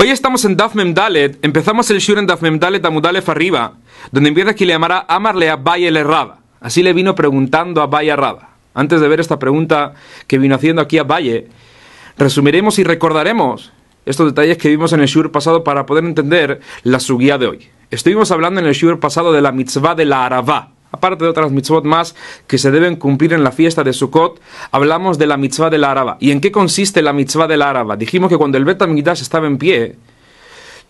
Hoy estamos en Daf dalet empezamos el Shur en Daf a Amudalef arriba, donde empieza que le llamará Amarle a Bayel Errada. Así le vino preguntando a Valle Errada. Antes de ver esta pregunta que vino haciendo aquí a Valle, resumiremos y recordaremos estos detalles que vimos en el Shur pasado para poder entender la guía de hoy. Estuvimos hablando en el Shur pasado de la mitzvah de la Aravá. Aparte de otras mitzvot más que se deben cumplir en la fiesta de Sukkot, hablamos de la mitzvah la araba. ¿Y en qué consiste la mitzvah la araba? Dijimos que cuando el Bet Hamikdash estaba en pie,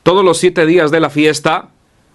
todos los siete días de la fiesta,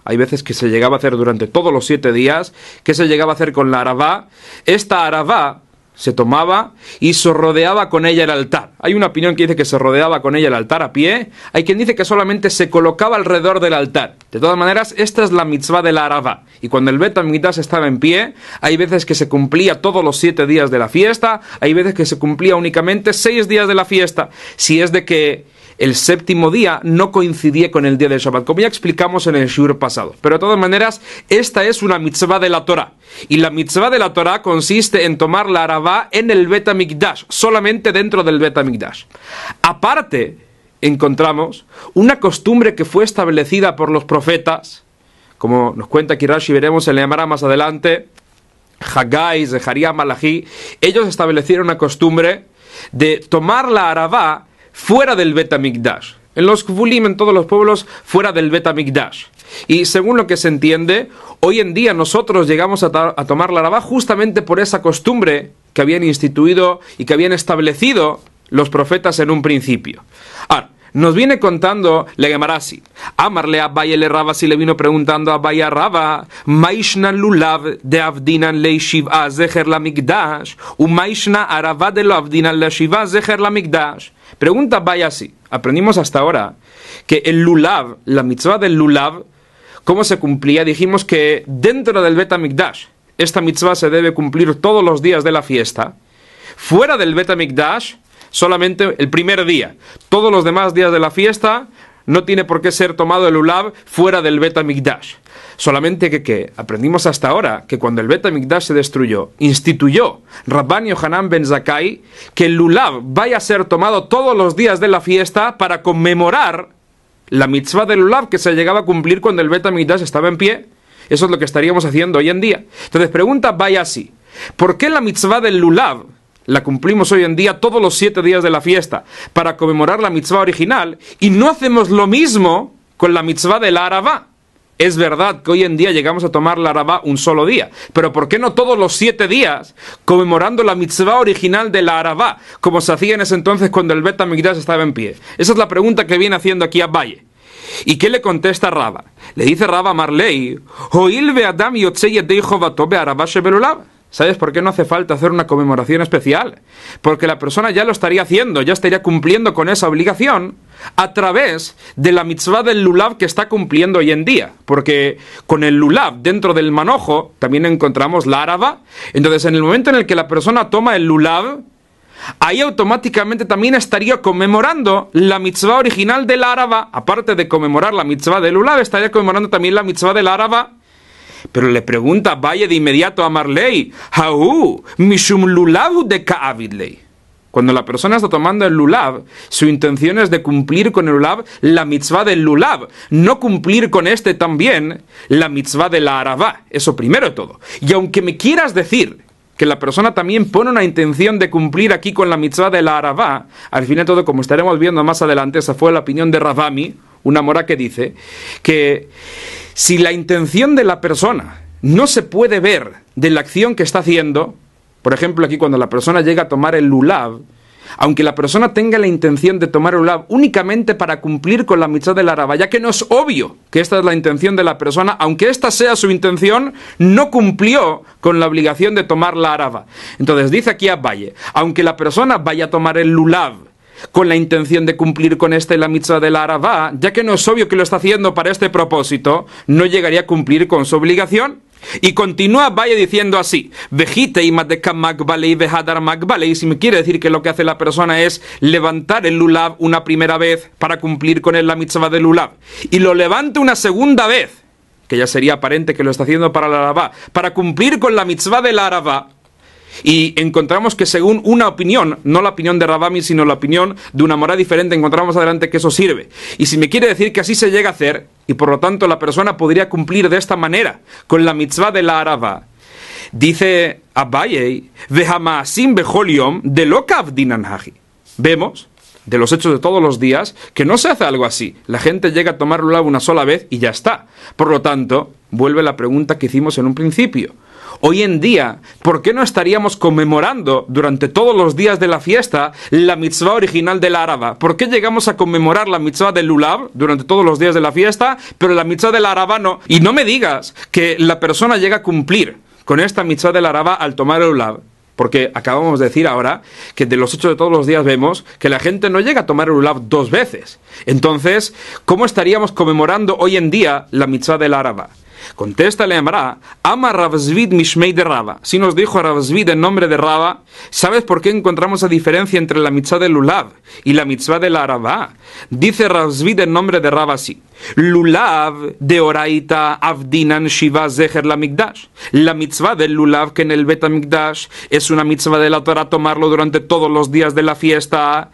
hay veces que se llegaba a hacer durante todos los siete días, que se llegaba a hacer con la araba. esta araba se tomaba y se rodeaba con ella el altar. Hay una opinión que dice que se rodeaba con ella el altar a pie. Hay quien dice que solamente se colocaba alrededor del altar. De todas maneras, esta es la mitzvah de la araba. Y cuando el Midas estaba en pie, hay veces que se cumplía todos los siete días de la fiesta, hay veces que se cumplía únicamente seis días de la fiesta. Si es de que el séptimo día no coincidía con el día del Shabbat, como ya explicamos en el Shur pasado. Pero de todas maneras, esta es una mitzvah de la Torah. Y la mitzvah de la Torah consiste en tomar la arabá en el Betamikdash, solamente dentro del Betamikdash. Aparte, encontramos una costumbre que fue establecida por los profetas, como nos cuenta Kirashi, veremos en la Yamara más adelante, Haggai, Zeharia, Malachi, ellos establecieron una costumbre de tomar la arabá fuera del Betamigdash. En los Kvulim, en todos los pueblos, fuera del Betamigdash. Y según lo que se entiende, hoy en día nosotros llegamos a, tomar la rabá justamente por esa costumbre que habían instituido y que habían establecido los profetas en un principio. Ahora, nos viene contando le Gemarasi. Amarle a Baye le Raba si le vino preguntando a Baye Raba. Maishna lulav de avdinan le shiva zeher la migdash. U maishna arava de lo avdinan le shiva la migdash. Pregunta vaya así. Aprendimos hasta ahora que el lulav, la mitzvah del lulav, ¿cómo se cumplía? Dijimos que dentro del Betamikdash, esta mitzvah se debe cumplir todos los días de la fiesta. Fuera del Betamikdash, solamente el primer día. Todos los demás días de la fiesta no tiene por qué ser tomado el ulav fuera del beta Mi'dash. Solamente que, aprendimos hasta ahora que cuando el Bet se destruyó, instituyó Rabban Yohanan ben Zakai que el Ulav vaya a ser tomado todos los días de la fiesta para conmemorar la mitzvah del Ulav que se llegaba a cumplir cuando el Bet estaba en pie. Eso es lo que estaríamos haciendo hoy en día. Entonces pregunta vaya así, ¿por qué la mitzvah del Lulav la cumplimos hoy en día todos los siete días de la fiesta para conmemorar la mitzvah original y no hacemos lo mismo con la mitzvah la Arabá. Es verdad que hoy en día llegamos a tomar la Arabá un solo día, pero ¿por qué no todos los siete días conmemorando la mitzvah original de la Arabá, como se hacía en ese entonces cuando el Bet estaba en pie? Esa es la pregunta que viene haciendo aquí a Valle. ¿Y qué le contesta Raba? Le dice Raba a Marley, Adam yotzei yedei be Arabá shebelulab. ¿Sabes por qué no hace falta hacer una conmemoración especial? Porque la persona ya lo estaría haciendo, ya estaría cumpliendo con esa obligación a través de la mitzvah del lulav que está cumpliendo hoy en día. Porque con el lulav dentro del manojo también encontramos la áraba. Entonces, en el momento en el que la persona toma el lulav, ahí automáticamente también estaría conmemorando la mitzvah original del árabe. Aparte de conmemorar la mitzvah del lulav, estaría conmemorando también la mitzvah del árabe pero le pregunta, vaya de inmediato a Marley, Haú, Mishum Lulav de Kaavidley. Cuando la persona está tomando el lulav, su intención es de cumplir con el lulav la mitzvah del lulav, no cumplir con este también la mitzvah de la Aravá. Eso primero de todo. Y aunque me quieras decir que la persona también pone una intención de cumplir aquí con la mitzvah de la Aravá, al fin de todo, como estaremos viendo más adelante, esa fue la opinión de Ravami, una mora que dice que si la intención de la persona no se puede ver de la acción que está haciendo, por ejemplo aquí cuando la persona llega a tomar el lulav, aunque la persona tenga la intención de tomar el lulav únicamente para cumplir con la mitad del araba, ya que no es obvio que esta es la intención de la persona, aunque esta sea su intención, no cumplió con la obligación de tomar la araba. Entonces dice aquí a Valle, aunque la persona vaya a tomar el lulav, con la intención de cumplir con este la mitzvah la Arabá, ya que no es obvio que lo está haciendo para este propósito, no llegaría a cumplir con su obligación. Y continúa, vaya diciendo así, vejite y y vejadar y si me quiere decir que lo que hace la persona es levantar el lulav una primera vez para cumplir con él la mitzvah del lulav, y lo levanta una segunda vez, que ya sería aparente que lo está haciendo para la Arabá, para cumplir con la mitzvah del Arabá, y encontramos que según una opinión, no la opinión de Rabami, sino la opinión de una morada diferente, encontramos adelante que eso sirve. Y si me quiere decir que así se llega a hacer, y por lo tanto la persona podría cumplir de esta manera, con la mitzvah de la araba, dice Abaye, de Vemos de los hechos de todos los días, que no se hace algo así. La gente llega a tomar una sola vez y ya está. Por lo tanto, vuelve la pregunta que hicimos en un principio. Hoy en día, ¿por qué no estaríamos conmemorando durante todos los días de la fiesta la mitzvah original de la araba? ¿Por qué llegamos a conmemorar la mitzvah del lulav durante todos los días de la fiesta, pero la mitzvah de la araba no? Y no me digas que la persona llega a cumplir con esta mitzvah de la araba al tomar el lulav, Porque acabamos de decir ahora que de los hechos de todos los días vemos que la gente no llega a tomar el ulav dos veces. Entonces, ¿cómo estaríamos conmemorando hoy en día la mitzvah del araba? Contesta le Amará, ama Ravzvid Mishmei de Rava. Si nos dijo Ravzvid en nombre de Rava... ¿sabes por qué encontramos la diferencia entre la mitzvah de Lulav y la mitzvah de la Arabá? Dice Ravzvid en nombre de Rava así. Lulav de Oraita Avdinan Shiva Zeher la mikdash. La mitzvah del Lulav que en el Mikdash es una mitzvah de la Torah tomarlo durante todos los días de la fiesta.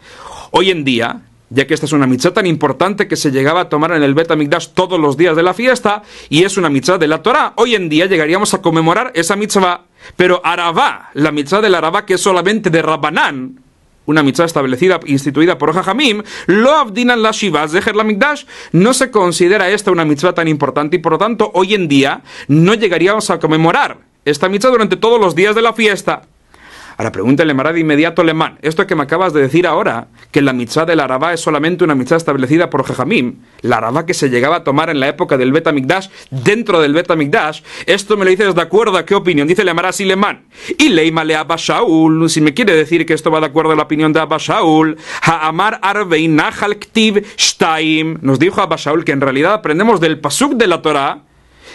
Hoy en día, ya que esta es una mitzvah tan importante que se llegaba a tomar en el Bet Amigdash todos los días de la fiesta, y es una mitzvah de la Torah. Hoy en día llegaríamos a conmemorar esa mitzvah, pero Arabá, la mitzvah del Arabá que es solamente de Rabbanán, una mitzvah establecida, instituida por Jajamim, lo abdinan las shivas de Mikdash. No se considera esta una mitzvah tan importante y por lo tanto hoy en día no llegaríamos a conmemorar esta mitzvah durante todos los días de la fiesta. Ahora pregúntale Mará de inmediato alemán, esto que me acabas de decir ahora, que la mitzvah del Arabá es solamente una mitzvah establecida por Jejamim, la Arabá que se llegaba a tomar en la época del Betamigdash, dentro del Betamigdash, esto me lo dices de acuerdo a qué opinión, dice le a Silemán. Y leímale a Bashaul, si me quiere decir que esto va de acuerdo a la opinión de Abashaul, Ha'amar Ktiv nos dijo Abashaul que en realidad aprendemos del Pasuk de la Torah,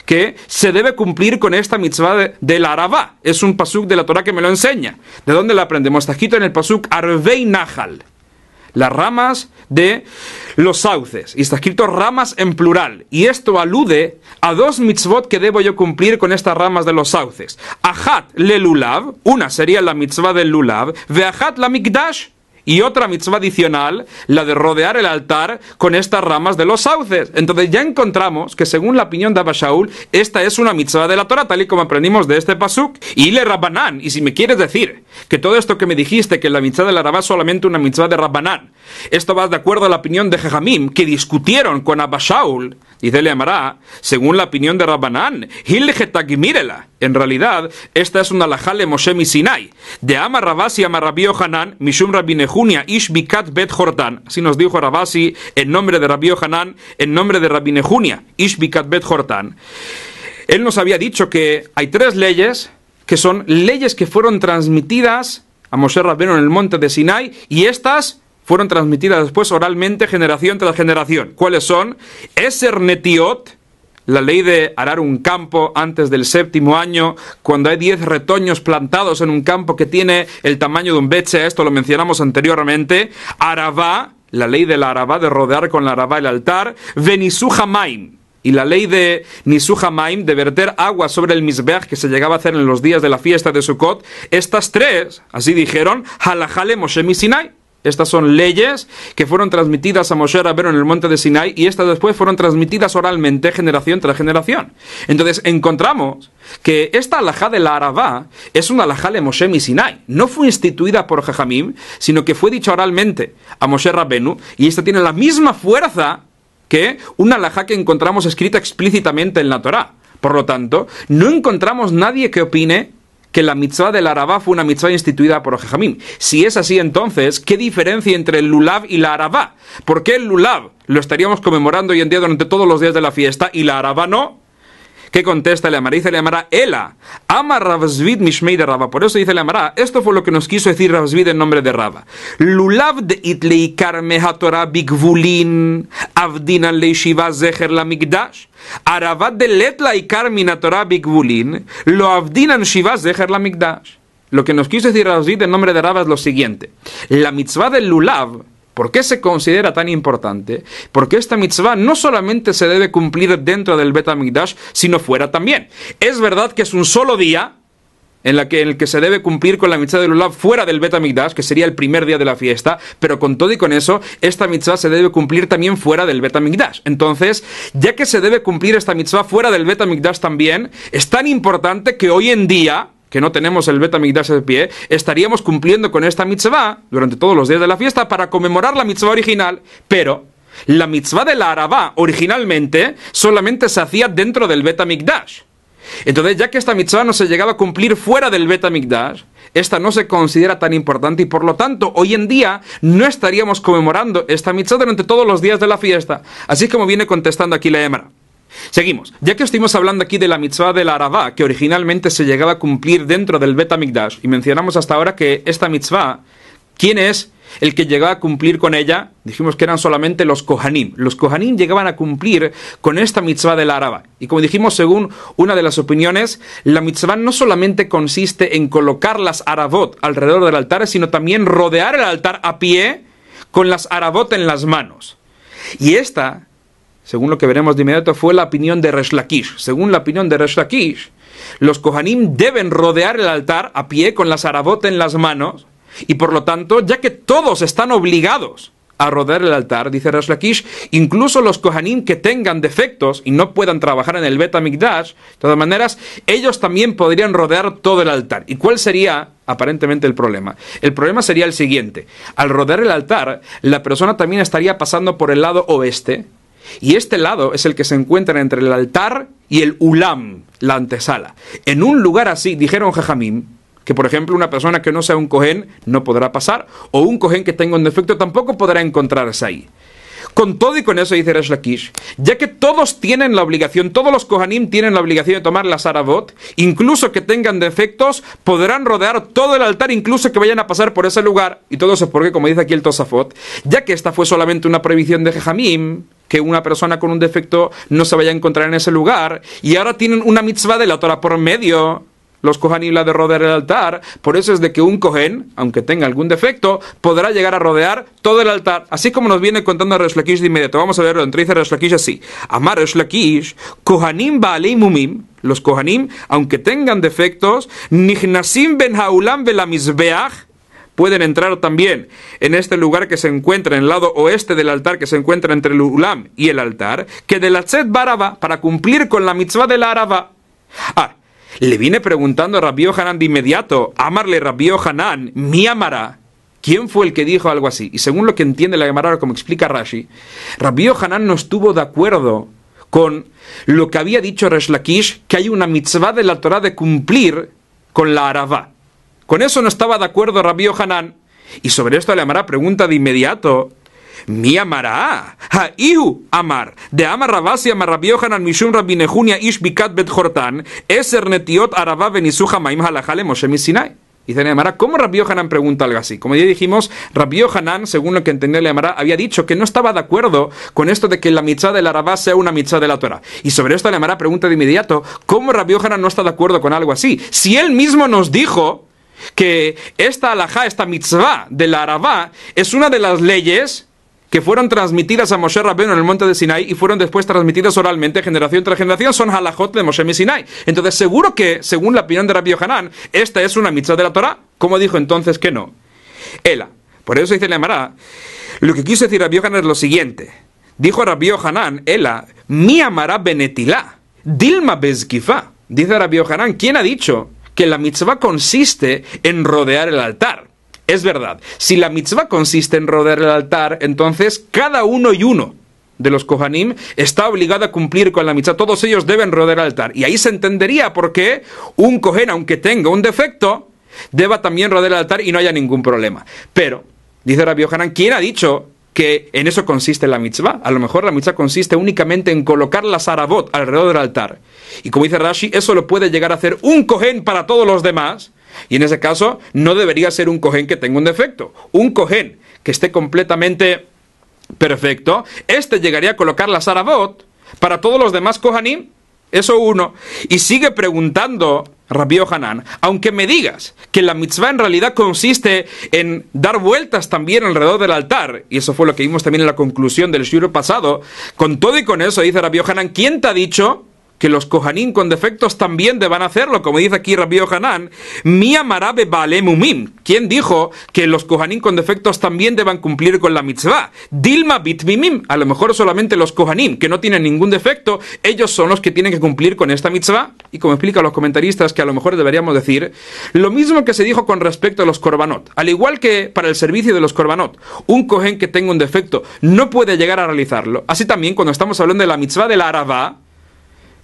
que se debe cumplir con esta mitzvah de, del Arabá. Es un pasuk de la Torah que me lo enseña. ¿De dónde la aprendemos? Está escrito en el pasuk Arvei Nahal. Las ramas de los sauces. Y está escrito ramas en plural. Y esto alude a dos mitzvot que debo yo cumplir con estas ramas de los sauces. Ahat le lulav. Una sería la mitzvah del lulav. Veajat la mikdash y otra mitzvah adicional, la de rodear el altar con estas ramas de los sauces. Entonces ya encontramos que según la opinión de Abba Shaul, esta es una mitzvah de la Torah, tal y como aprendimos de este pasuk. Y le rabanán y si me quieres decir que todo esto que me dijiste, que la mitzvah de la es solamente una mitzvah de Rabbanán, esto va de acuerdo a la opinión de Jejamim, que discutieron con Abba Shaul, dice amará según la opinión de Rabbanán, En realidad, esta es una lajale Moshe Sinai, de Ama Rabasi Hanan, Mishum Así nos dijo Rabasi en nombre de Rabbi Hanan, en nombre de Rabinejunia Ish Bet Él nos había dicho que hay tres leyes que son leyes que fueron transmitidas a Moshe Rabbeinu en el monte de Sinai y estas fueron transmitidas después oralmente generación tras generación. ¿Cuáles son? Eser Netiot, la ley de arar un campo antes del séptimo año, cuando hay diez retoños plantados en un campo que tiene el tamaño de un beche, esto lo mencionamos anteriormente, Aravá, la ley de la Arabá, de rodear con la Aravá el altar, venisuhamaim y la ley de nisuhamaim de verter agua sobre el misbeach que se llegaba a hacer en los días de la fiesta de Sukkot, estas tres, así dijeron, Halajale Moshe Sinai estas son leyes que fueron transmitidas a Moshe Rabbenu en el monte de Sinai y estas después fueron transmitidas oralmente generación tras generación. Entonces encontramos que esta alajá de la Arabá es una alajá de Moshe y Sinai. No fue instituida por Jajamim, sino que fue dicha oralmente a Moshe Rabenu, y esta tiene la misma fuerza que una alajá que encontramos escrita explícitamente en la Torá. Por lo tanto, no encontramos nadie que opine que la mitzvah del Arabá fue una mitzvah instituida por Jejamín... Si es así, entonces, ¿qué diferencia entre el Lulav y la Arabá? ¿Por qué el Lulav lo estaríamos conmemorando hoy en día durante todos los días de la fiesta y la Arabá no? que contesta la amará? dice le Amara, Ela, ama Ravzvid Mishmei de Rava. Por eso dice la amará, esto fue lo que nos quiso decir Ravzvid en nombre de Rava. Lulav de Itlei Karmeha Torah Bigvulin, Avdinan Leishiva Zeher la Migdash. Aravad de Letla y Torah Bigvulin, lo Avdinan Shiva Zeher la Migdash. Lo que nos quiso decir Ravzvid en nombre de Rava es lo siguiente. La mitzvah del Lulav, ¿Por qué se considera tan importante? Porque esta mitzvah no solamente se debe cumplir dentro del Bet HaMikdash, sino fuera también. Es verdad que es un solo día, en, el que se debe cumplir con la mitzvah de Lulav fuera del HaMikdash, que sería el primer día de la fiesta, pero con todo y con eso, esta mitzvah se debe cumplir también fuera del HaMikdash. Entonces, ya que se debe cumplir esta mitzvah fuera del HaMikdash también, es tan importante que hoy en día que no tenemos el Betamigdash de pie, estaríamos cumpliendo con esta mitzvah durante todos los días de la fiesta para conmemorar la mitzvah original, pero la mitzvah de la Arabá originalmente solamente se hacía dentro del Betamigdash. Entonces, ya que esta mitzvah no se llegaba a cumplir fuera del Betamigdash, esta no se considera tan importante y por lo tanto hoy en día no estaríamos conmemorando esta mitzvah durante todos los días de la fiesta. Así como viene contestando aquí la Emra. Seguimos. Ya que estuvimos hablando aquí de la mitzvah de la Arabá, que originalmente se llegaba a cumplir dentro del Bet y mencionamos hasta ahora que esta mitzvah, ¿quién es el que llegaba a cumplir con ella? Dijimos que eran solamente los Kohanim. Los Kohanim llegaban a cumplir con esta mitzvah de la Y como dijimos, según una de las opiniones, la mitzvah no solamente consiste en colocar las Arabot alrededor del altar, sino también rodear el altar a pie con las Arabot en las manos. Y esta según lo que veremos de inmediato, fue la opinión de Resh Según la opinión de Resh los Kohanim deben rodear el altar a pie con la zarabota en las manos, y por lo tanto, ya que todos están obligados a rodear el altar, dice Resh incluso los Kohanim que tengan defectos y no puedan trabajar en el beta de todas maneras, ellos también podrían rodear todo el altar. ¿Y cuál sería aparentemente el problema? El problema sería el siguiente. Al rodear el altar, la persona también estaría pasando por el lado oeste, y este lado es el que se encuentra entre el altar y el ulam, la antesala. En un lugar así, dijeron Jajamim, que por ejemplo una persona que no sea un cohen no podrá pasar, o un cohen que tenga un defecto tampoco podrá encontrarse ahí. Con todo y con eso dice Rashlaqish, ya que todos tienen la obligación, todos los Kohanim tienen la obligación de tomar la Sarabot, incluso que tengan defectos, podrán rodear todo el altar, incluso que vayan a pasar por ese lugar. Y todo eso porque, como dice aquí el Tosafot, ya que esta fue solamente una prohibición de Jejamim, que una persona con un defecto no se vaya a encontrar en ese lugar. Y ahora tienen una mitzvah de la Torah por medio. Los Kohanim la de rodear el altar. Por eso es de que un Kohen, aunque tenga algún defecto, podrá llegar a rodear todo el altar. Así como nos viene contando Reshlakish de inmediato. Vamos a verlo. Entre dice Reshlakish así. Amar Reshlakish, Kohanim Baalei Mumim. Los Kohanim, aunque tengan defectos, Nihnasim Ben Haulam Belamizbeach pueden entrar también en este lugar que se encuentra en el lado oeste del altar, que se encuentra entre el Ulam y el altar, que de la Tzed Baraba, para cumplir con la mitzvah de la Araba. Ah, le vine preguntando a Rabbi Hanan de inmediato, amarle Rabbi Hanan, mi amará. ¿Quién fue el que dijo algo así? Y según lo que entiende la Gemara, como explica Rashi, Rabbi Hanan no estuvo de acuerdo con lo que había dicho Resh Lakish, que hay una mitzvah de la Torah de cumplir con la Aravá. Con eso no estaba de acuerdo Rabí Hanán. Y sobre esto le amará pregunta de inmediato. Mi amará, ha ihu amar, de Yohanan ish bikat bet Y ¿cómo Rabbi Hanan pregunta algo así? Como ya dijimos, Rabbi Hanan, según lo que entendía Amará, había dicho que no estaba de acuerdo con esto de que la mitzvah del Arabá sea una mitzvah de la Torah. Y sobre esto le Amará pregunta de inmediato, ¿cómo Rabbi Hanan no está de acuerdo con algo así? Si él mismo nos dijo que esta alajá, esta mitzvah de la Aravá, es una de las leyes que fueron transmitidas a Moshe Rabbeinu en el monte de Sinai y fueron después transmitidas oralmente generación tras generación, son halajot de Moshe y Sinai. Entonces, seguro que, según la opinión de Rabbi Yohanan, esta es una mitzvah de la Torah. ¿Cómo dijo entonces que no? Ela. Por eso dice la Amará. lo que quiso decir Rabbi Yohanan es lo siguiente. Dijo Rabbi Yohanan, Ela, mi amará benetilá, dilma bezkifá. Dice Rabbi Yohanan, ¿quién ha dicho que la mitzvah consiste en rodear el altar. Es verdad, si la mitzvah consiste en rodear el altar, entonces cada uno y uno de los Kohanim está obligado a cumplir con la mitzvah. Todos ellos deben rodear el altar. Y ahí se entendería por qué un Kohen, aunque tenga un defecto, deba también rodear el altar y no haya ningún problema. Pero, dice Rabbi Hanan, ¿quién ha dicho que en eso consiste la mitzvah. A lo mejor la mitzvah consiste únicamente en colocar la Sarabot alrededor del altar. Y como dice Rashi, eso lo puede llegar a hacer un cohen para todos los demás. Y en ese caso, no debería ser un cohen que tenga un defecto. Un cohen que esté completamente perfecto, este llegaría a colocar la zarabot para todos los demás kohanim. Eso uno. Y sigue preguntando Rabbi Hanan, aunque me digas que la mitzvah en realidad consiste en dar vueltas también alrededor del altar, y eso fue lo que vimos también en la conclusión del shiur pasado, con todo y con eso dice Rabbi Hanan, ¿quién te ha dicho que los Kohanim con defectos también deban hacerlo, como dice aquí Rabbi Hanan, mi amarabe balemumim. ¿Quién dijo que los Kohanim con defectos también deban cumplir con la mitzvah? Dilma bitmimim. A lo mejor solamente los Kohanim, que no tienen ningún defecto, ellos son los que tienen que cumplir con esta mitzvah. Y como explican los comentaristas, que a lo mejor deberíamos decir, lo mismo que se dijo con respecto a los Korbanot. Al igual que para el servicio de los Korbanot, un Kohen que tenga un defecto no puede llegar a realizarlo. Así también cuando estamos hablando de la mitzvah de la Arabá,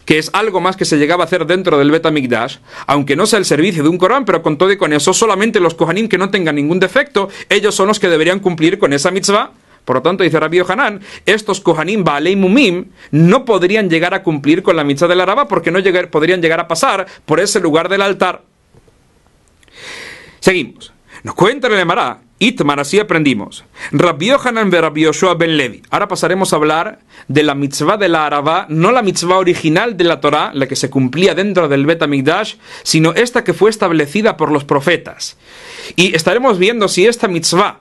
que es algo más que se llegaba a hacer dentro del Betamigdash, aunque no sea el servicio de un Corán, pero con todo y con eso, solamente los Kohanim que no tengan ningún defecto, ellos son los que deberían cumplir con esa mitzvah. Por lo tanto, dice Rabbi Hanan, estos Kohanim Baalei Mumim no podrían llegar a cumplir con la mitzvah del Araba porque no llegar, podrían llegar a pasar por ese lugar del altar. Seguimos. Nos cuenta el emara. Itmar, así aprendimos. Rabbi Hanan ben Levi. Ahora pasaremos a hablar de la mitzvah de la Arabá, no la mitzvah original de la Torah, la que se cumplía dentro del Bet Amigdash, sino esta que fue establecida por los profetas. Y estaremos viendo si esta mitzvah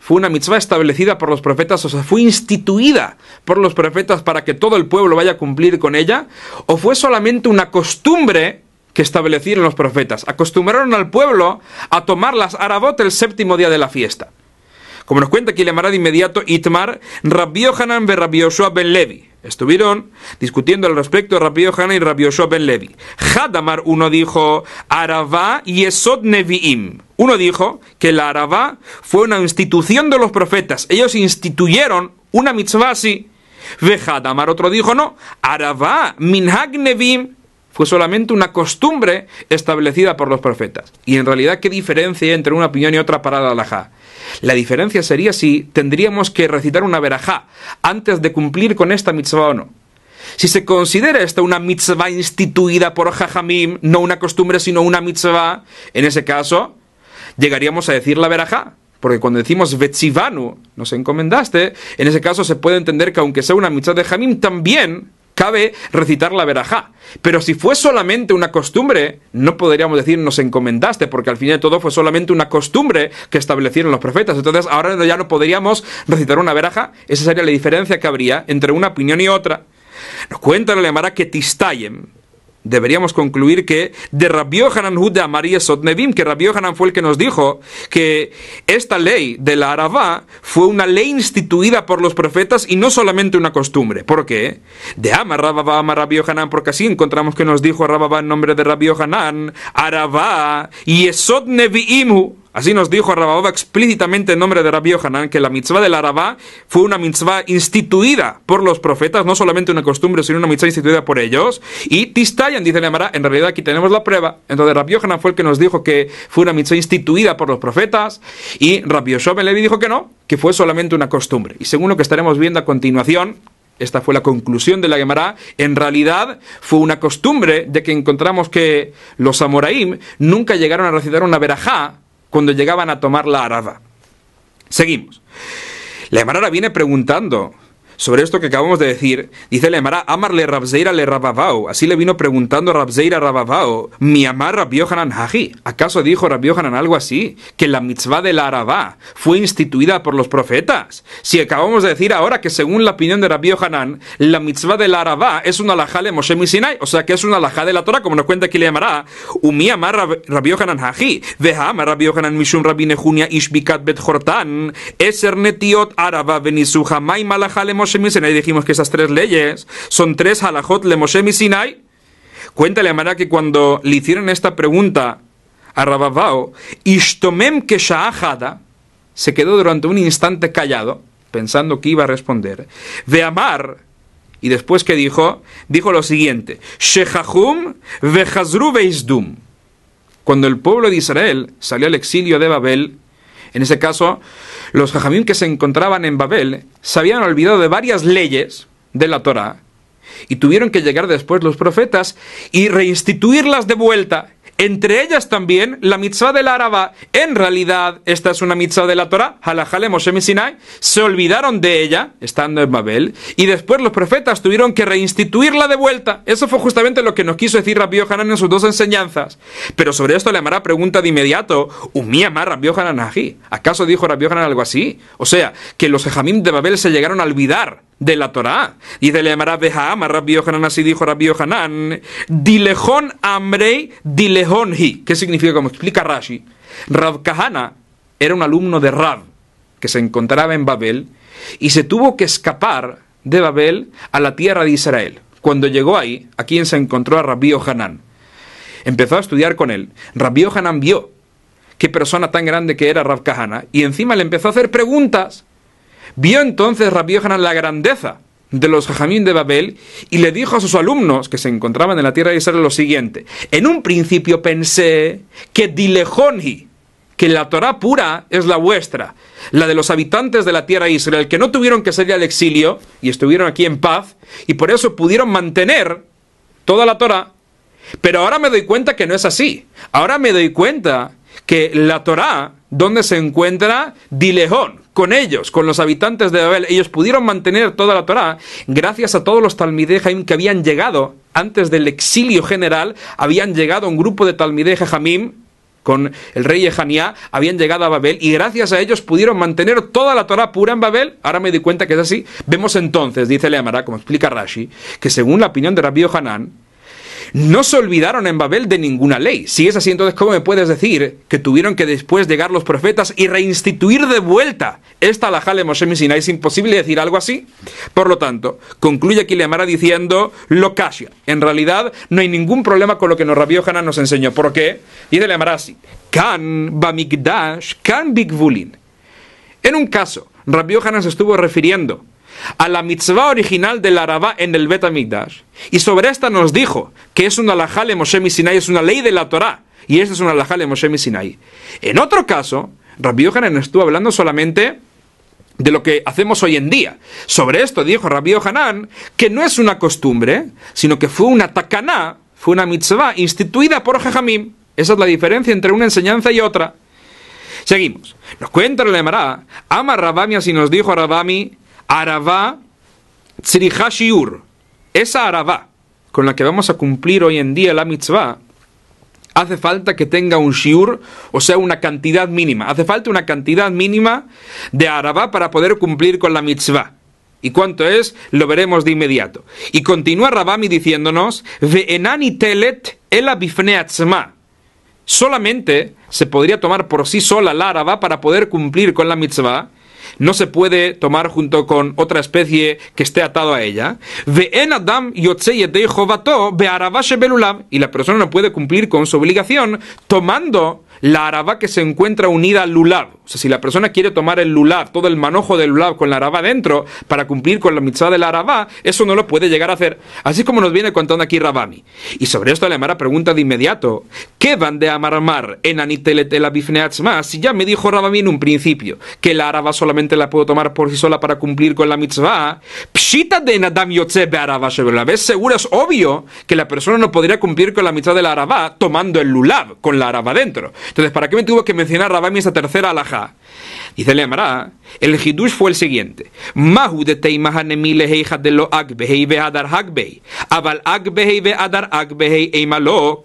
fue una mitzvah establecida por los profetas, o sea, fue instituida por los profetas para que todo el pueblo vaya a cumplir con ella, o fue solamente una costumbre que establecieron los profetas. Acostumbraron al pueblo a tomar las Arabot el séptimo día de la fiesta. Como nos cuenta aquí de inmediato, Itmar, Rabbi Hanan ben Rabbi ben Levi. Estuvieron discutiendo al respecto Rabbi Hanan y Rabbi ben Levi. Hadamar uno dijo, Arabá y Nevi'im. Uno dijo que la Arabá fue una institución de los profetas. Ellos instituyeron una mitzvah así. Hadamar otro dijo, no, Arabá Minhag fue solamente una costumbre establecida por los profetas. Y en realidad, ¿qué diferencia hay entre una opinión y otra para la alajá? La diferencia sería si tendríamos que recitar una verajá antes de cumplir con esta mitzvah o no. Si se considera esta una mitzvah instituida por Jajamim, no una costumbre, sino una mitzvah, en ese caso, llegaríamos a decir la verajá. Porque cuando decimos vechivanu, nos encomendaste, en ese caso se puede entender que aunque sea una mitzvah de Jamim, también cabe recitar la verajá. Pero si fue solamente una costumbre, no podríamos decir nos encomendaste, porque al fin y todo fue solamente una costumbre que establecieron los profetas. Entonces ahora ya no podríamos recitar una veraja. Esa sería la diferencia que habría entre una opinión y otra. Nos cuenta la llamada que deberíamos concluir que de Rabbi Hanan a María Sotnevim, que Rabbi Hanan fue el que nos dijo que esta ley de la Arabá fue una ley instituida por los profetas y no solamente una costumbre. ¿Por qué? De Ama Rababa Ama Rabbi Hanan, porque así encontramos que nos dijo Rababa en nombre de Rabbi Hanan, Aravá y Sotnevimu. Así nos dijo Rabababa explícitamente en nombre de Rabbi Yohanan que la mitzvah del Arabá fue una mitzvah instituida por los profetas, no solamente una costumbre, sino una mitzvah instituida por ellos. Y Tistayan dice Yamará, en realidad aquí tenemos la prueba. Entonces Rabbi Yohanan fue el que nos dijo que fue una mitzvah instituida por los profetas y Rabbi Yoshua Levi dijo que no, que fue solamente una costumbre. Y según lo que estaremos viendo a continuación, esta fue la conclusión de la Gemara, en realidad fue una costumbre de que encontramos que los Amoraim nunca llegaron a recitar una verajá cuando llegaban a tomar la arada... Seguimos. La Emarara viene preguntando sobre esto que acabamos de decir, dice el amar amarle Rabzeira le Rababao. Así le vino preguntando Rabzeira Rababao, mi amar Rabbi Haji. ¿Acaso dijo Rabbi Hanan algo así? Que la mitzvah de la Arabá fue instituida por los profetas. Si acabamos de decir ahora que según la opinión de Rabbi Hanan, la mitzvah de la Arabá es una alajá de Moshe Misinai, o sea que es una alajá de la Torah, como nos cuenta aquí le Emara, umi amar Rabbi Haji, Rabbi Hanan Mishum Rabbi Ishbikat Bet Eser Netiot Araba ...y dijimos que esas tres leyes son tres halajot le Moshe sinai... Cuéntale a Mara que cuando le hicieron esta pregunta a Rababao, Ishtomem shahada se quedó durante un instante callado, pensando que iba a responder. De Amar, y después que dijo, dijo lo siguiente: "Shejahum vechazru Cuando el pueblo de Israel salió al exilio de Babel, en ese caso, los jajamim que se encontraban en Babel se habían olvidado de varias leyes de la Torah y tuvieron que llegar después los profetas y reinstituirlas de vuelta entre ellas también la mitzvah del árabe, En realidad, esta es una mitzvah de la Torah, Halajale Moshe Sinai, se olvidaron de ella, estando en Babel, y después los profetas tuvieron que reinstituirla de vuelta. Eso fue justamente lo que nos quiso decir Rabbi Hanan en sus dos enseñanzas. Pero sobre esto le amará pregunta de inmediato, ¿Umía más Rabbi Hanan ¿Acaso dijo Rabbi Hanan algo así? O sea, que los jejamín de Babel se llegaron a olvidar de la Torá. Y de llamará Behaam, Rabbi Yohanan así dijo Rabbi Yohanan, Dilejón Amrei Dilejón Hi. ¿Qué significa? Como explica Rashi, Rab Kahana era un alumno de Rab, que se encontraba en Babel, y se tuvo que escapar de Babel a la tierra de Israel. Cuando llegó ahí, a quien se encontró a Rabbi Yohanan. Empezó a estudiar con él. Rabbi Yohanan vio qué persona tan grande que era Rab Kahana, y encima le empezó a hacer preguntas Vio entonces Rabí Yohanan la grandeza de los Jajamín de Babel y le dijo a sus alumnos que se encontraban en la tierra de Israel lo siguiente: En un principio pensé que Dilejonji, que la Torah pura es la vuestra, la de los habitantes de la tierra de Israel, que no tuvieron que salir al exilio y estuvieron aquí en paz y por eso pudieron mantener toda la Torah. Pero ahora me doy cuenta que no es así. Ahora me doy cuenta que la Torah, donde se encuentra Dilejón, con ellos, con los habitantes de Babel. Ellos pudieron mantener toda la Torá gracias a todos los Talmidei que habían llegado antes del exilio general, habían llegado un grupo de Talmidei con el rey Ejaniá, habían llegado a Babel y gracias a ellos pudieron mantener toda la Torah pura en Babel. Ahora me di cuenta que es así. Vemos entonces, dice Leamara, como explica Rashi, que según la opinión de Rabbi Hanán, no se olvidaron en Babel de ninguna ley. Si es así, entonces, ¿cómo me puedes decir que tuvieron que después llegar los profetas y reinstituir de vuelta esta laja de Moshe Sinai? ¿Es imposible decir algo así? Por lo tanto, concluye aquí diciendo En realidad, no hay ningún problema con lo que nos Rabbi Hanan nos enseñó. ¿Por qué? Dice Leamara así. Kan bamigdash, kan bigvulin. En un caso, Rabbi Yohanan se estuvo refiriendo a la mitzvah original del rabá en el Betamigdash. Y sobre esta nos dijo que es una alajá de Moshe Sinai, es una ley de la Torá. Y esta es una alajá de Moshe Sinai. En otro caso, Rabbi Yohanan estuvo hablando solamente de lo que hacemos hoy en día. Sobre esto dijo Rabbi Yohanan que no es una costumbre, sino que fue una takaná, fue una mitzvah instituida por Jajamim. Esa es la diferencia entre una enseñanza y otra. Seguimos. Nos cuenta el Emará, ama Rabami y nos dijo Rabami, Arabá Tzrihashiur, esa Aravá con la que vamos a cumplir hoy en día la mitzvah, hace falta que tenga un shiur, o sea, una cantidad mínima. Hace falta una cantidad mínima de Arabá para poder cumplir con la mitzvah. ¿Y cuánto es? Lo veremos de inmediato. Y continúa Rabami diciéndonos, enani telet el Solamente se podría tomar por sí sola la Arabá para poder cumplir con la mitzvah no se puede tomar junto con otra especie que esté atado a ella. Y la persona no puede cumplir con su obligación tomando la araba que se encuentra unida al lulav. O sea, si la persona quiere tomar el lulav, todo el manojo del lulav con la araba dentro, para cumplir con la mitzvah del araba, eso no lo puede llegar a hacer. Así como nos viene contando aquí Rabami. Y sobre esto Mara pregunta de inmediato, ¿qué van de amarmar en anitelet más? Si ya me dijo Rabami en un principio que la araba solamente la puedo tomar por sí sola para cumplir con la mitzvah, pshita de nadam yotze la vez Seguro es obvio que la persona no podría cumplir con la mitzvah la araba tomando el lulav con la araba dentro. Entonces, ¿para qué me tuvo que mencionar Rabami esa tercera alajá? Dice el llamará el hidush fue el siguiente. Mahu de de lo agbehei adar Abal agbehei adar eimalo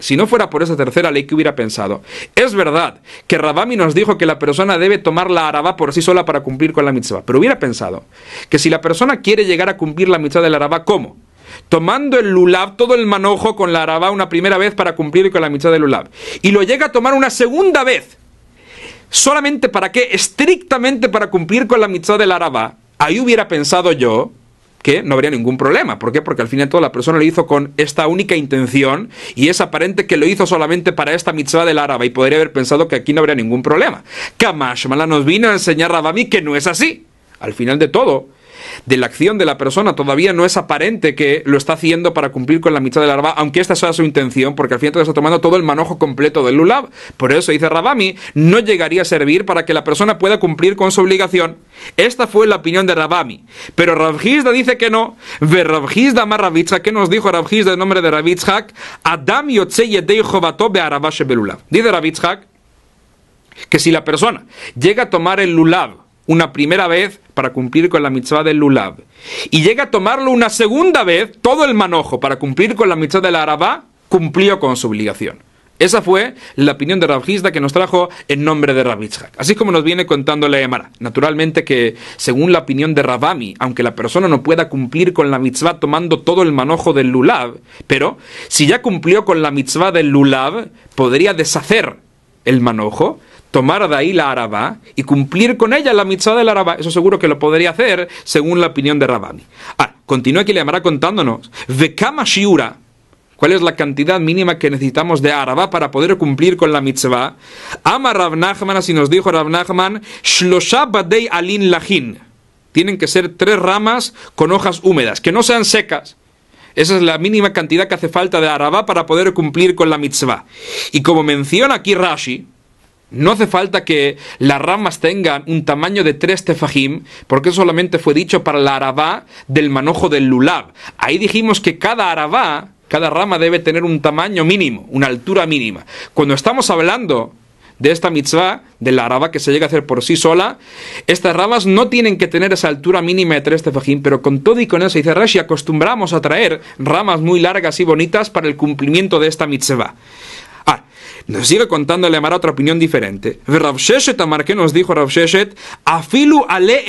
Si no fuera por esa tercera ley que hubiera pensado. Es verdad que Rabami nos dijo que la persona debe tomar la araba por sí sola para cumplir con la mitzvah. Pero hubiera pensado que si la persona quiere llegar a cumplir la mitzvah de la araba, ¿cómo? tomando el lulab, todo el manojo con la araba una primera vez para cumplir con la mitzvah del lulab, y lo llega a tomar una segunda vez, solamente para qué, estrictamente para cumplir con la mitzvah del araba, ahí hubiera pensado yo que no habría ningún problema. ¿Por qué? Porque al fin y al cabo la persona lo hizo con esta única intención y es aparente que lo hizo solamente para esta mitzvah del árabe y podría haber pensado que aquí no habría ningún problema. Kamashmala nos vino a enseñar a Rabami que no es así. Al final de todo, de la acción de la persona. Todavía no es aparente que lo está haciendo para cumplir con la mitad del Arba, aunque esta sea su intención, porque al final está tomando todo el manojo completo del Lulav. Por eso dice Rabami, no llegaría a servir para que la persona pueda cumplir con su obligación. Esta fue la opinión de Rabami. Pero Rabjizda dice que no. Ve más ¿Qué nos dijo Rabjizda en nombre de Rabitzhak? Adam Dice que si la persona llega a tomar el lulav una primera vez, para cumplir con la mitzvah del Lulav, y llega a tomarlo una segunda vez, todo el manojo, para cumplir con la mitzvah del Arabá, cumplió con su obligación. Esa fue la opinión de Rabjista que nos trajo en nombre de Rabitzhak. Así como nos viene contándole la Emara. Naturalmente que, según la opinión de Rabami, aunque la persona no pueda cumplir con la mitzvah tomando todo el manojo del lulav, pero si ya cumplió con la mitzvah del lulav, podría deshacer el manojo tomar de ahí la araba y cumplir con ella la mitzvah de la Arabá. Eso seguro que lo podría hacer según la opinión de Rabani. Ah, continúa aquí le llamará contándonos. Vekama Shiura. ¿Cuál es la cantidad mínima que necesitamos de araba para poder cumplir con la mitzvah? Ama Rav Nachman, así nos dijo Rav Nachman, Alin Lahin. Tienen que ser tres ramas con hojas húmedas, que no sean secas. Esa es la mínima cantidad que hace falta de araba para poder cumplir con la mitzvah. Y como menciona aquí Rashi, no hace falta que las ramas tengan un tamaño de tres tefajim, porque eso solamente fue dicho para la arabá del manojo del lulab. Ahí dijimos que cada arabá, cada rama debe tener un tamaño mínimo, una altura mínima. Cuando estamos hablando de esta mitzvah, de la araba que se llega a hacer por sí sola, estas ramas no tienen que tener esa altura mínima de tres tefajim, pero con todo y con eso, dice Rashi, acostumbramos a traer ramas muy largas y bonitas para el cumplimiento de esta mitzvah. Ah, nos sigue contando el Emara otra opinión diferente. Rav Sheshet Amar, nos dijo Rav Afilu ale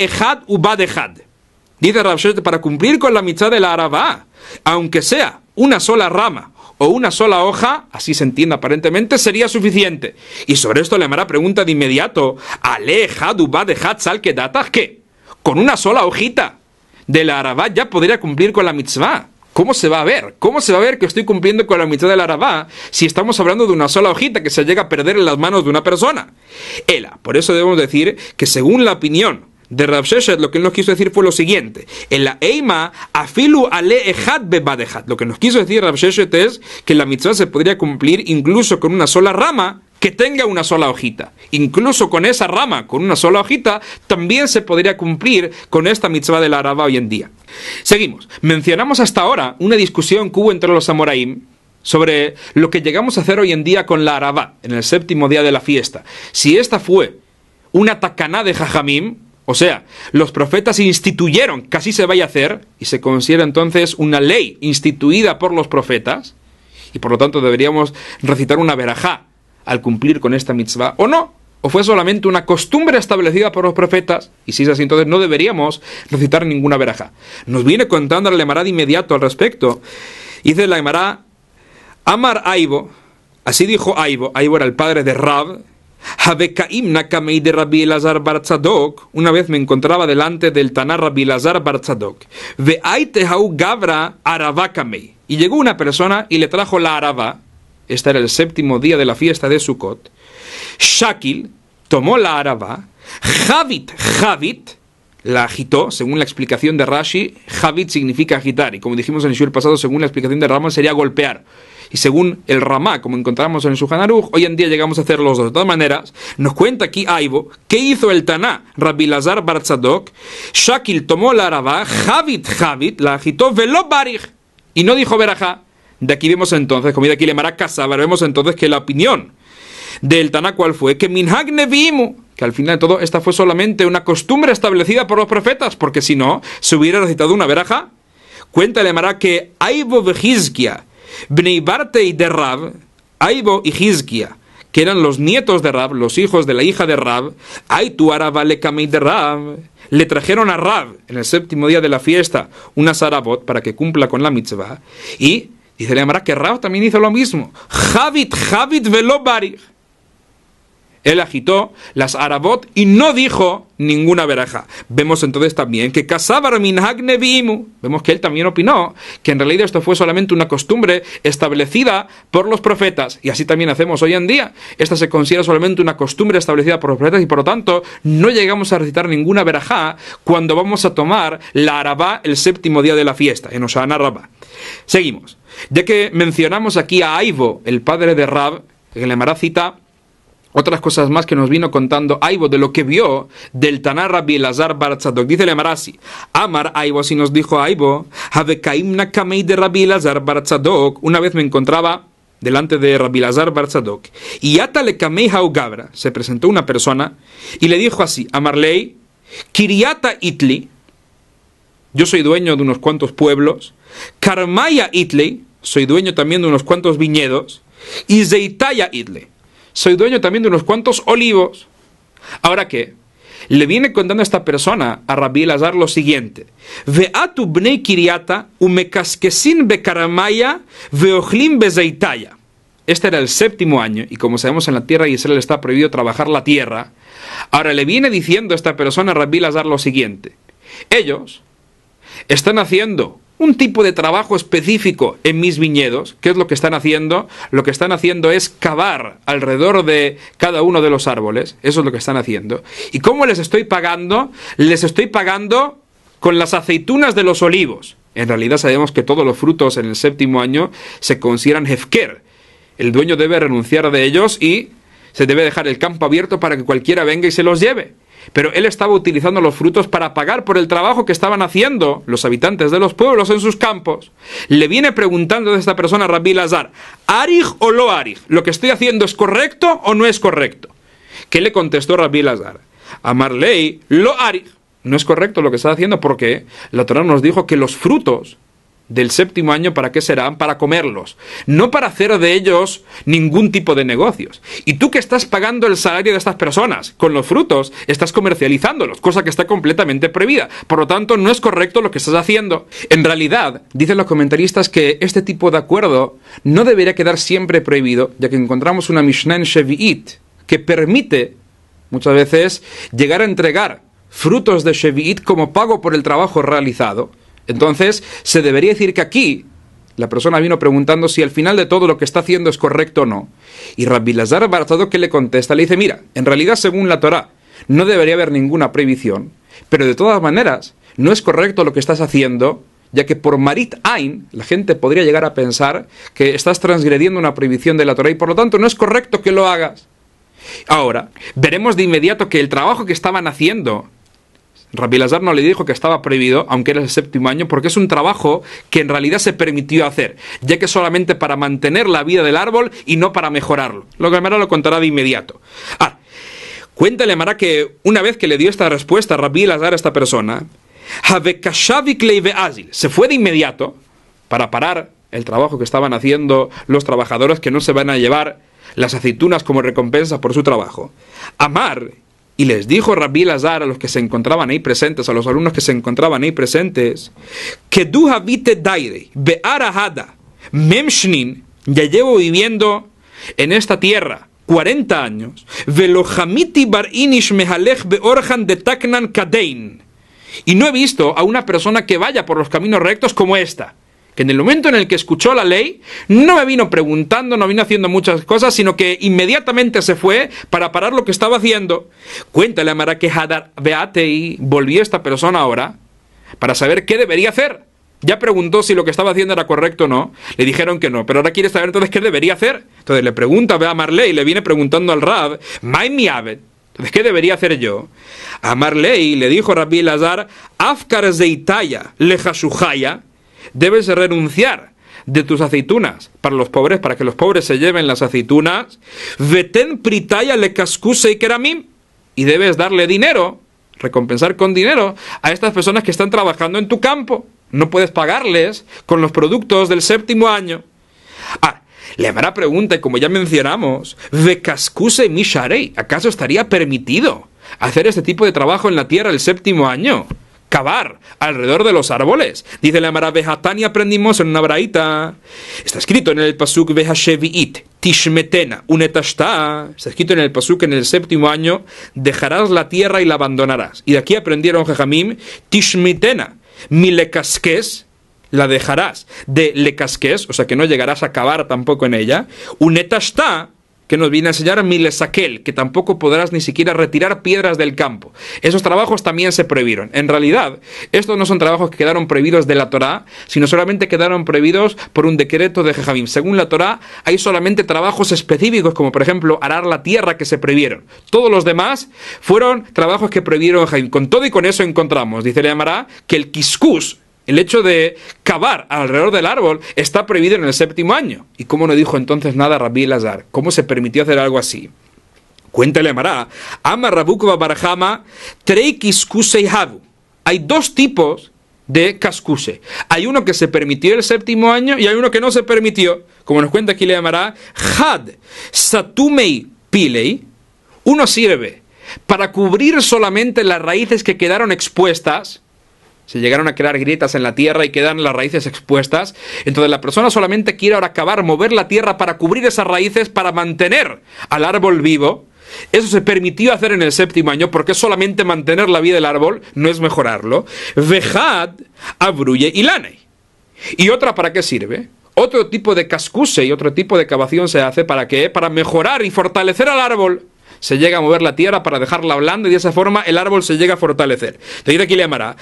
Dice Rav para cumplir con la mitad de la araba, aunque sea una sola rama o una sola hoja, así se entiende aparentemente, sería suficiente. Y sobre esto le hará pregunta de inmediato, ale ejad ubad ejad sal que datas, ¿qué? Con una sola hojita de la araba ya podría cumplir con la mitzvah. ¿Cómo se va a ver? ¿Cómo se va a ver que estoy cumpliendo con la mitad del arabá si estamos hablando de una sola hojita que se llega a perder en las manos de una persona? Ela, por eso debemos decir que según la opinión de Rav lo que él nos quiso decir fue lo siguiente: en la Eima, afilu ale bebadejat. Lo que nos quiso decir Rav es que la mitzvah se podría cumplir incluso con una sola rama que tenga una sola hojita. Incluso con esa rama, con una sola hojita, también se podría cumplir con esta mitzvah de la araba hoy en día. Seguimos. Mencionamos hasta ahora una discusión que hubo entre los samoraim sobre lo que llegamos a hacer hoy en día con la araba, en el séptimo día de la fiesta. Si esta fue una tacaná de jajamim, o sea, los profetas instituyeron casi se vaya a hacer, y se considera entonces una ley instituida por los profetas, y por lo tanto deberíamos recitar una verajá al cumplir con esta mitzvah o no. ¿O fue solamente una costumbre establecida por los profetas? Y si es así, entonces no deberíamos recitar ninguna veraja. Nos viene contando la Lemará de inmediato al respecto. Dice la Lemará, Amar Aibo, así dijo Aibo, Aibo era el padre de Rab, una vez me encontraba delante del Tanar Rabbi Lazar Barzadok. Y llegó una persona y le trajo la araba, este era el séptimo día de la fiesta de Sukkot, Shakil tomó la araba, Javit, Javit, la agitó, según la explicación de Rashi, Javit significa agitar, y como dijimos en el Shul pasado, según la explicación de Ramón, sería golpear. Y según el Ramá, como encontramos en el Shuhanaruj, hoy en día llegamos a hacer los dos. De todas maneras, nos cuenta aquí Aibo, ¿qué hizo el Taná? Rabbi Lazar Barzadok, Shakil tomó la araba, Javit, Javit, la agitó, velo barich y no dijo verajá. De aquí vemos entonces, comida aquí le mara vemos entonces que la opinión del tanacual fue que Minhag Nevimu, que al final de todo esta fue solamente una costumbre establecida por los profetas, porque si no, se hubiera recitado una veraja. Cuéntale Mará que Aibo Bneibarte y rab Aibo y Hizkia, que eran los nietos de Rab, los hijos de la hija de Rab, de Rab, le trajeron a Rab en el séptimo día de la fiesta una sarabot para que cumpla con la mitzvah, y Dice la Gemara que Raúl también hizo lo mismo. Javit, Javit velo él agitó las arabot y no dijo ninguna veraja. Vemos entonces también que Casabar Minhag vemos que él también opinó que en realidad esto fue solamente una costumbre establecida por los profetas, y así también hacemos hoy en día. Esta se considera solamente una costumbre establecida por los profetas y por lo tanto no llegamos a recitar ninguna verajá cuando vamos a tomar la arabá el séptimo día de la fiesta, en Osana Rabá. Seguimos. Ya que mencionamos aquí a Aibo, el padre de Rab, que le maracita otras cosas más que nos vino contando Aibo de lo que vio del Tanar Rabbi Elazar Barzadok. Dice el así. Amar Aibo, así nos dijo Aibo, Habekaimna Kamei de Rabbi Barzadok. Una vez me encontraba delante de Rabbi Lazar Barzadok, y Atale Kamei Gabra, se presentó una persona y le dijo así, Amarlei, Kiriata Itli, yo soy dueño de unos cuantos pueblos, Karmaya Itli, soy dueño también de unos cuantos viñedos, y Zeitaya Itli soy dueño también de unos cuantos olivos. Ahora que, Le viene contando a esta persona, a Rabbi Elazar, lo siguiente. ve bnei kiriata umekaskesin bekaramaya veochlim bezeitaya. Este era el séptimo año, y como sabemos en la tierra de Israel está prohibido trabajar la tierra. Ahora le viene diciendo a esta persona, a Rabbi Lazar, lo siguiente. Ellos están haciendo un tipo de trabajo específico en mis viñedos, ¿qué es lo que están haciendo? Lo que están haciendo es cavar alrededor de cada uno de los árboles, eso es lo que están haciendo. ¿Y cómo les estoy pagando? Les estoy pagando con las aceitunas de los olivos. En realidad sabemos que todos los frutos en el séptimo año se consideran hefker. El dueño debe renunciar de ellos y se debe dejar el campo abierto para que cualquiera venga y se los lleve. Pero él estaba utilizando los frutos para pagar por el trabajo que estaban haciendo los habitantes de los pueblos en sus campos. Le viene preguntando de esta persona Rabbi Lazar, ¿Arij o lo Arij? ¿Lo que estoy haciendo es correcto o no es correcto? ¿Qué le contestó Rabbi Lazar? Amarley, lo Arij. No es correcto lo que está haciendo porque la Torah nos dijo que los frutos del séptimo año, ¿para qué serán? Para comerlos, no para hacer de ellos ningún tipo de negocios. Y tú que estás pagando el salario de estas personas con los frutos, estás comercializándolos, cosa que está completamente prohibida. Por lo tanto, no es correcto lo que estás haciendo. En realidad, dicen los comentaristas que este tipo de acuerdo no debería quedar siempre prohibido, ya que encontramos una Mishnah en Shevi'it que permite, muchas veces, llegar a entregar frutos de Shevi'it como pago por el trabajo realizado. Entonces, se debería decir que aquí la persona vino preguntando si al final de todo lo que está haciendo es correcto o no. Y Rabbi Lazar Baratado que le contesta, le dice, mira, en realidad según la Torah no debería haber ninguna prohibición, pero de todas maneras no es correcto lo que estás haciendo, ya que por Marit Ain la gente podría llegar a pensar que estás transgrediendo una prohibición de la Torah y por lo tanto no es correcto que lo hagas. Ahora, veremos de inmediato que el trabajo que estaban haciendo Lazar no le dijo que estaba prohibido, aunque era el séptimo año, porque es un trabajo que en realidad se permitió hacer, ya que solamente para mantener la vida del árbol y no para mejorarlo. Lo que Amara lo contará de inmediato. Ah, cuéntale Amara que una vez que le dio esta respuesta Rabbi Lazar a esta persona, se fue de inmediato para parar el trabajo que estaban haciendo los trabajadores que no se van a llevar las aceitunas como recompensa por su trabajo. Amar y les dijo Rabbi Lazar a los que se encontraban ahí presentes, a los alumnos que se encontraban ahí presentes, que du habite daire, memshnin, ya llevo viviendo en esta tierra 40 años, velohamiti barinish mehalech beorhan de taknan kadein. Y no he visto a una persona que vaya por los caminos rectos como esta que en el momento en el que escuchó la ley, no me vino preguntando, no vino haciendo muchas cosas, sino que inmediatamente se fue para parar lo que estaba haciendo. Cuéntale a Mara que Hadar Beatei volvió esta persona ahora para saber qué debería hacer. Ya preguntó si lo que estaba haciendo era correcto o no. Le dijeron que no, pero ahora quiere saber entonces qué debería hacer. Entonces le pregunta a Marley, le viene preguntando al Rab, mi Abed. Entonces, ¿qué debería hacer yo? A Marley le dijo Rabbi Lazar, Afkar Zeitaya, Lejasuhaya, debes renunciar de tus aceitunas para los pobres, para que los pobres se lleven las aceitunas. Veten pritaya le cascuse y keramim. Y debes darle dinero, recompensar con dinero a estas personas que están trabajando en tu campo. No puedes pagarles con los productos del séptimo año. Ah, le hará pregunta, y como ya mencionamos, de ¿Acaso estaría permitido hacer este tipo de trabajo en la tierra el séptimo año? cavar alrededor de los árboles. Dice la tan y aprendimos en una braita. Está escrito en el Pasuk Behashevi'it, Tishmetena, Unetashta. Está escrito en el Pasuk en el séptimo año, dejarás la tierra y la abandonarás. Y de aquí aprendieron mi Tishmetena, casques la dejarás de casques o sea que no llegarás a cavar tampoco en ella. Unetashta, que nos viene a enseñar Milesaquel, que tampoco podrás ni siquiera retirar piedras del campo. Esos trabajos también se prohibieron. En realidad, estos no son trabajos que quedaron prohibidos de la Torá, sino solamente quedaron prohibidos por un decreto de Jejabim. Según la Torá, hay solamente trabajos específicos, como por ejemplo arar la tierra, que se prohibieron. Todos los demás fueron trabajos que prohibieron Jejabim. Con todo y con eso encontramos, dice Leamará, que el Kiskus, el hecho de cavar alrededor del árbol está prohibido en el séptimo año. ¿Y cómo no dijo entonces nada Rabí Elazar? ¿Cómo se permitió hacer algo así? Cuéntale Amará. Ama kis, Barajama havu Hay dos tipos de cascuse. Hay uno que se permitió el séptimo año y hay uno que no se permitió. Como nos cuenta aquí le llamará Had Satumei Pilei. Uno sirve para cubrir solamente las raíces que quedaron expuestas se llegaron a crear grietas en la tierra y quedan las raíces expuestas. Entonces la persona solamente quiere ahora acabar, mover la tierra para cubrir esas raíces, para mantener al árbol vivo. Eso se permitió hacer en el séptimo año porque solamente mantener la vida del árbol no es mejorarlo. Vejad, abruye y lane. ¿Y otra para qué sirve? Otro tipo de cascuse y otro tipo de cavación se hace para qué? Para mejorar y fortalecer al árbol se llega a mover la tierra para dejarla blanda y de esa forma el árbol se llega a fortalecer. Te dice aquí le llamará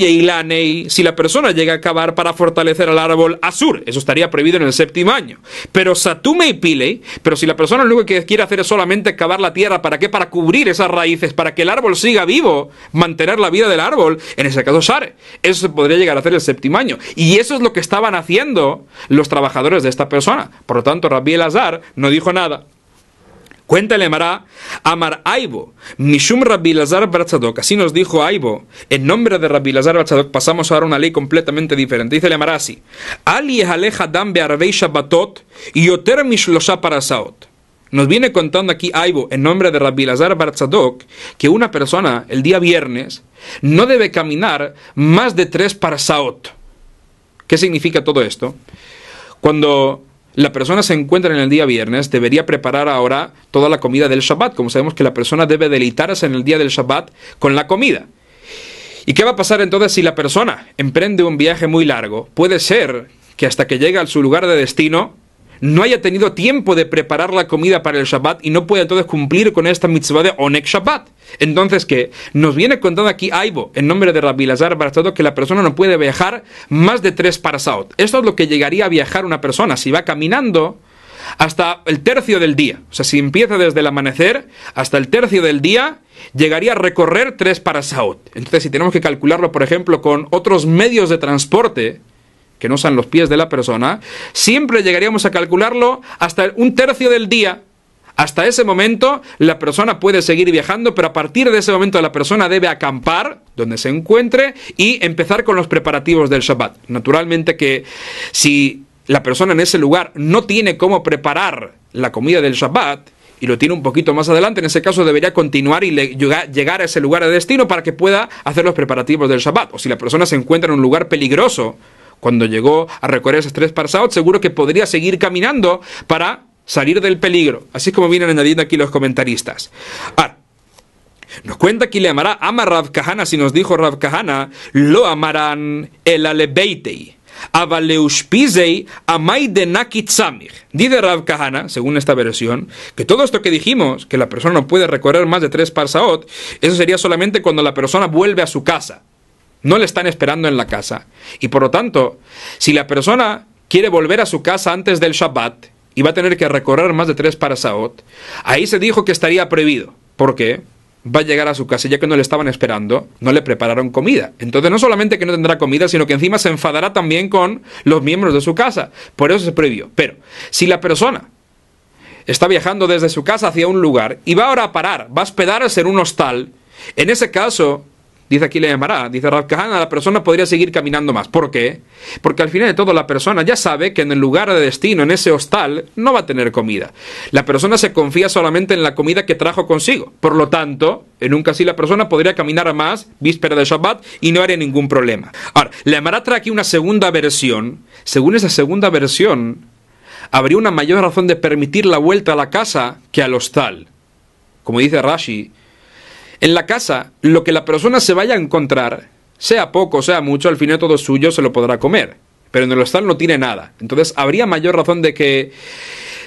y laney si la persona llega a cavar para fortalecer al árbol azur. Eso estaría prohibido en el séptimo año. Pero satume y piley pero si la persona lo que quiere hacer es solamente cavar la tierra, ¿para qué? Para cubrir esas raíces, para que el árbol siga vivo, mantener la vida del árbol, en ese caso sare. Eso se podría llegar a hacer el séptimo año. Y eso es lo que estaban haciendo los trabajadores de esta persona. Por lo tanto, Rabbi Azar no dijo nada. Cuéntale, Amará, Amar Aibo, Mishum Rabbi Lazar Barzadok. Así nos dijo Aibo. En nombre de Rabbi Lazar Barzadok pasamos ahora a una ley completamente diferente. Dice Amará así: Ali Aleja y Bearvei Yoter Mishlosha Nos viene contando aquí Aibo, en nombre de Rabbi Lazar Barzadok, que una persona el día viernes no debe caminar más de tres para Parasaot. ¿Qué significa todo esto? Cuando la persona se encuentra en el día viernes, debería preparar ahora toda la comida del Shabbat, como sabemos que la persona debe deleitarse en el día del Shabbat con la comida. ¿Y qué va a pasar entonces si la persona emprende un viaje muy largo? Puede ser que hasta que llega a su lugar de destino no haya tenido tiempo de preparar la comida para el Shabbat y no pueda entonces cumplir con esta mitzvah de Onek Shabbat. Entonces, ¿qué? Nos viene contando aquí Aibo, en nombre de Rabbi Lazar que la persona no puede viajar más de tres parasaot. Esto es lo que llegaría a viajar una persona si va caminando hasta el tercio del día. O sea, si empieza desde el amanecer hasta el tercio del día, llegaría a recorrer tres parasaot. Entonces, si tenemos que calcularlo, por ejemplo, con otros medios de transporte, que no sean los pies de la persona, siempre llegaríamos a calcularlo hasta un tercio del día. Hasta ese momento la persona puede seguir viajando, pero a partir de ese momento la persona debe acampar donde se encuentre y empezar con los preparativos del Shabbat. Naturalmente que si la persona en ese lugar no tiene cómo preparar la comida del Shabbat, y lo tiene un poquito más adelante, en ese caso debería continuar y llegar a ese lugar de destino para que pueda hacer los preparativos del Shabbat. O si la persona se encuentra en un lugar peligroso, cuando llegó a recorrer esas tres parsaot, seguro que podría seguir caminando para salir del peligro. Así como vienen añadiendo aquí los comentaristas. Ahora, nos cuenta que le amará, ama Rav Kahana, si nos dijo Rav Kahana, lo amarán el alebeitei. Avaleushpizei amai de Dice Rav Kahana, según esta versión, que todo esto que dijimos, que la persona no puede recorrer más de tres parsaot, eso sería solamente cuando la persona vuelve a su casa. No le están esperando en la casa. Y por lo tanto, si la persona quiere volver a su casa antes del Shabbat y va a tener que recorrer más de tres para Sa'ot, ahí se dijo que estaría prohibido. Porque Va a llegar a su casa, ya que no le estaban esperando, no le prepararon comida. Entonces no solamente que no tendrá comida, sino que encima se enfadará también con los miembros de su casa. Por eso se prohibió. Pero si la persona está viajando desde su casa hacia un lugar y va ahora a parar, va a hospedarse en un hostal, en ese caso dice aquí la llamará, dice Rav la persona podría seguir caminando más. ¿Por qué? Porque al final de todo la persona ya sabe que en el lugar de destino, en ese hostal, no va a tener comida. La persona se confía solamente en la comida que trajo consigo. Por lo tanto, en un casi la persona podría caminar a más víspera de Shabbat y no haría ningún problema. Ahora, la llamará trae aquí una segunda versión. Según esa segunda versión, habría una mayor razón de permitir la vuelta a la casa que al hostal. Como dice Rashi, en la casa, lo que la persona se vaya a encontrar, sea poco, sea mucho, al final todo suyo se lo podrá comer. Pero en el hostal no tiene nada. Entonces habría mayor razón de que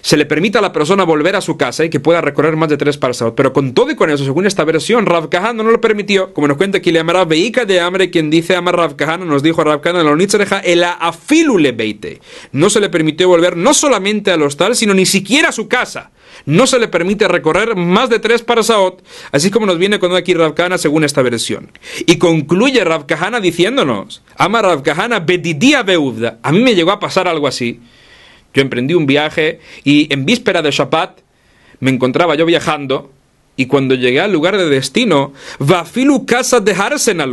se le permita a la persona volver a su casa y que pueda recorrer más de tres pasos. Pero con todo y con eso, según esta versión, Rav Kahana no lo permitió. Como nos cuenta aquí, le amará de Hambre, quien dice ama Rav Kahana, nos dijo Rav en la el afilule beite. No se le permitió volver no solamente al hostal, sino ni siquiera a su casa no se le permite recorrer más de tres para parasaot, así como nos viene con aquí Rabkana según esta versión. Y concluye Ravkahana diciéndonos, ama Ravkahana, bedidía beuvda. A mí me llegó a pasar algo así. Yo emprendí un viaje y en víspera de Shabbat me encontraba yo viajando y cuando llegué al lugar de destino, Vafilu casa de Harsen a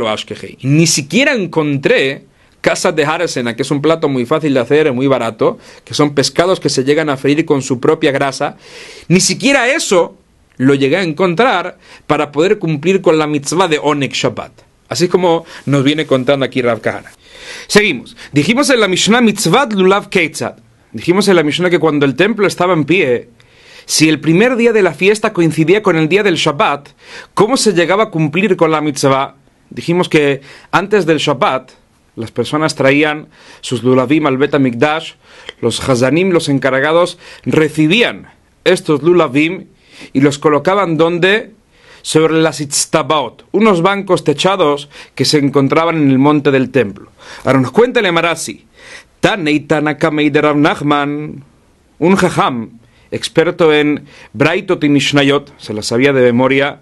Ni siquiera encontré Casas de Haresena, que es un plato muy fácil de hacer, muy barato, que son pescados que se llegan a freír con su propia grasa. Ni siquiera eso lo llegué a encontrar para poder cumplir con la mitzvah de Onik Shabbat. Así como nos viene contando aquí Rav Kahana. Seguimos. Dijimos en la Mishnah mitzvah lulav keitzad. Dijimos en la Mishnah que cuando el templo estaba en pie, si el primer día de la fiesta coincidía con el día del Shabbat, ¿cómo se llegaba a cumplir con la mitzvah? Dijimos que antes del Shabbat, las personas traían sus lulavim al Betamikdash, los hazanim, los encargados, recibían estos lulavim y los colocaban donde? Sobre las itztabaot, unos bancos techados que se encontraban en el monte del templo. Ahora nos cuenta el Marasi. Nachman, un jajam, experto en Braitot y Mishnayot, se las sabía de memoria,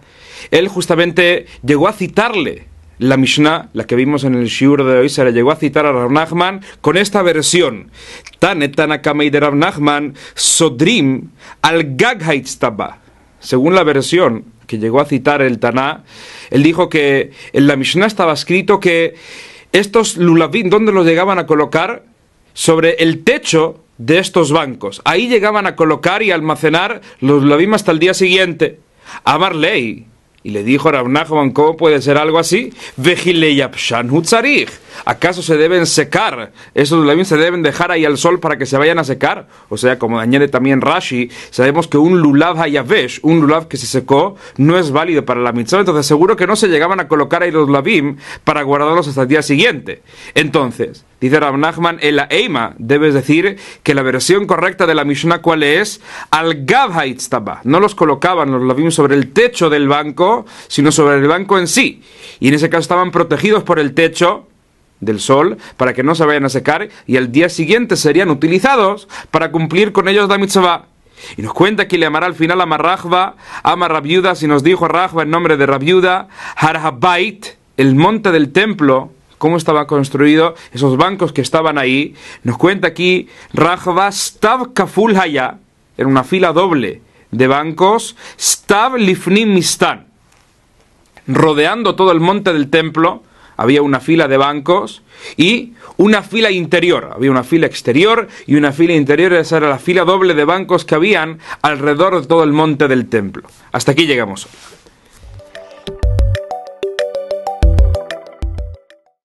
él justamente llegó a citarle la Mishnah, la que vimos en el Shiur de hoy, se la llegó a citar a Rav Nachman con esta versión. de Nachman, Sodrim al gaghaitstaba. Según la versión que llegó a citar el Taná, él dijo que en la Mishnah estaba escrito que estos lulavim, ¿dónde los llegaban a colocar? Sobre el techo de estos bancos. Ahí llegaban a colocar y almacenar los lulavim hasta el día siguiente. Amar ley. Y le dijo Rabnachman, ¿cómo puede ser algo así? ¿Acaso se deben secar? ¿Esos lulavim se deben dejar ahí al sol para que se vayan a secar? O sea, como añade también Rashi, sabemos que un lulav hayavesh, un lulav que se secó, no es válido para la mitzvah. Entonces, seguro que no se llegaban a colocar ahí los lavim para guardarlos hasta el día siguiente. Entonces, dice Rabnachman, el eima, debes decir que la versión correcta de la Mishnah, ¿cuál es? Al gavhaitztaba. No los colocaban los lavim sobre el techo del banco sino sobre el banco en sí. Y en ese caso estaban protegidos por el techo del sol para que no se vayan a secar y al día siguiente serían utilizados para cumplir con ellos la mitzvah. Y nos cuenta que le amará al final ama Rahba, ama Rabiuda, si nos dijo Rahba en nombre de Rabiuda, Harabait el monte del templo, cómo estaba construido, esos bancos que estaban ahí. Nos cuenta aquí Rahba Stav Kaful Haya, en una fila doble de bancos, Stav Lifnim Mistan rodeando todo el monte del templo, había una fila de bancos y una fila interior. Había una fila exterior y una fila interior. Esa era la fila doble de bancos que habían alrededor de todo el monte del templo. Hasta aquí llegamos.